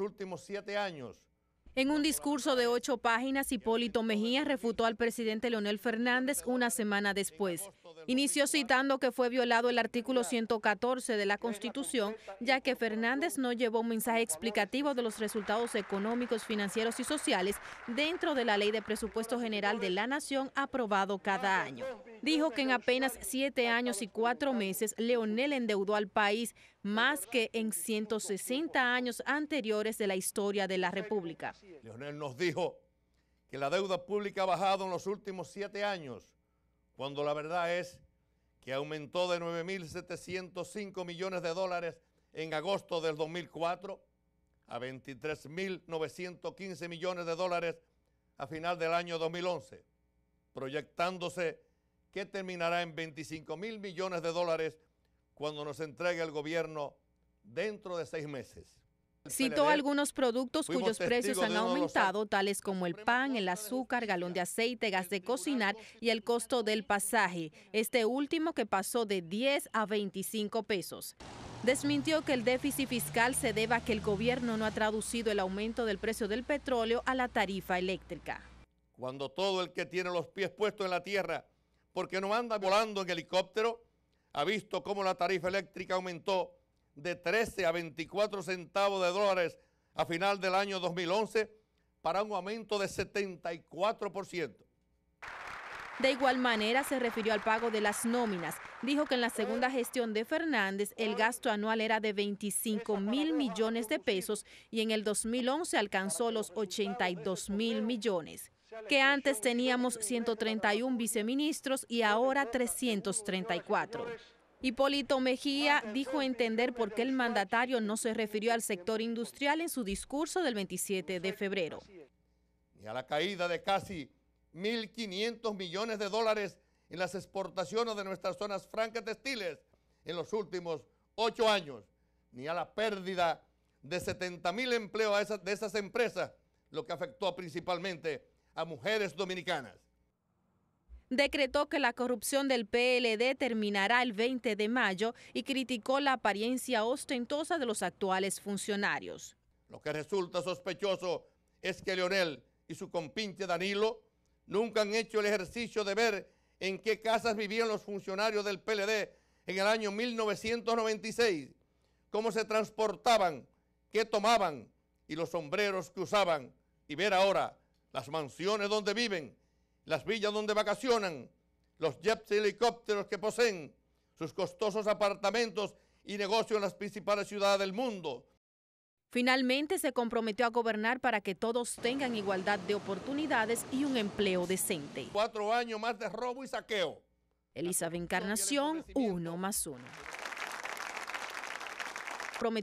últimos años. En un discurso de ocho páginas, Hipólito Mejía refutó al presidente Leonel Fernández una semana después. Inició citando que fue violado el artículo 114 de la Constitución, ya que Fernández no llevó un mensaje explicativo de los resultados económicos, financieros y sociales dentro de la Ley de Presupuesto General de la Nación aprobado cada año dijo que en apenas siete años y cuatro meses, Leonel endeudó al país más que en 160 años anteriores de la historia de la República. Leonel nos dijo que la deuda pública ha bajado en los últimos siete años, cuando la verdad es que aumentó de 9.705 millones de dólares en agosto del 2004 a 23.915 millones de dólares a final del año 2011, proyectándose que terminará en 25 mil millones de dólares cuando nos entregue el gobierno dentro de seis meses. Citó algunos productos cuyos precios han aumentado, tales como el pan, el azúcar, galón de aceite, gas de cocinar y el costo del pasaje, este último que pasó de 10 a 25 pesos. Desmintió que el déficit fiscal se deba a que el gobierno no ha traducido el aumento del precio del petróleo a la tarifa eléctrica. Cuando todo el que tiene los pies puestos en la tierra porque no anda volando en helicóptero, ha visto cómo la tarifa eléctrica aumentó de 13 a 24 centavos de dólares a final del año 2011 para un aumento de 74%. De igual manera, se refirió al pago de las nóminas. Dijo que en la segunda gestión de Fernández el gasto anual era de 25 mil millones de pesos y en el 2011 alcanzó los 82 mil millones que antes teníamos 131 viceministros y ahora 334. Hipólito Mejía dijo entender por qué el mandatario no se refirió al sector industrial en su discurso del 27 de febrero. Ni a la caída de casi 1.500 millones de dólares en las exportaciones de nuestras zonas francas textiles en los últimos ocho años, ni a la pérdida de 70 mil empleos de esas empresas, lo que afectó principalmente a mujeres dominicanas decretó que la corrupción del PLD terminará el 20 de mayo y criticó la apariencia ostentosa de los actuales funcionarios. Lo que resulta sospechoso es que Leonel y su compinche Danilo nunca han hecho el ejercicio de ver en qué casas vivían los funcionarios del PLD en el año 1996, cómo se transportaban, qué tomaban y los sombreros que usaban, y ver ahora las mansiones donde viven, las villas donde vacacionan, los jets y helicópteros que poseen, sus costosos apartamentos y negocios en las principales ciudades del mundo. Finalmente se comprometió a gobernar para que todos tengan igualdad de oportunidades y un empleo decente. Cuatro años más de robo y saqueo. Elizabeth Encarnación, uno más uno. Prometió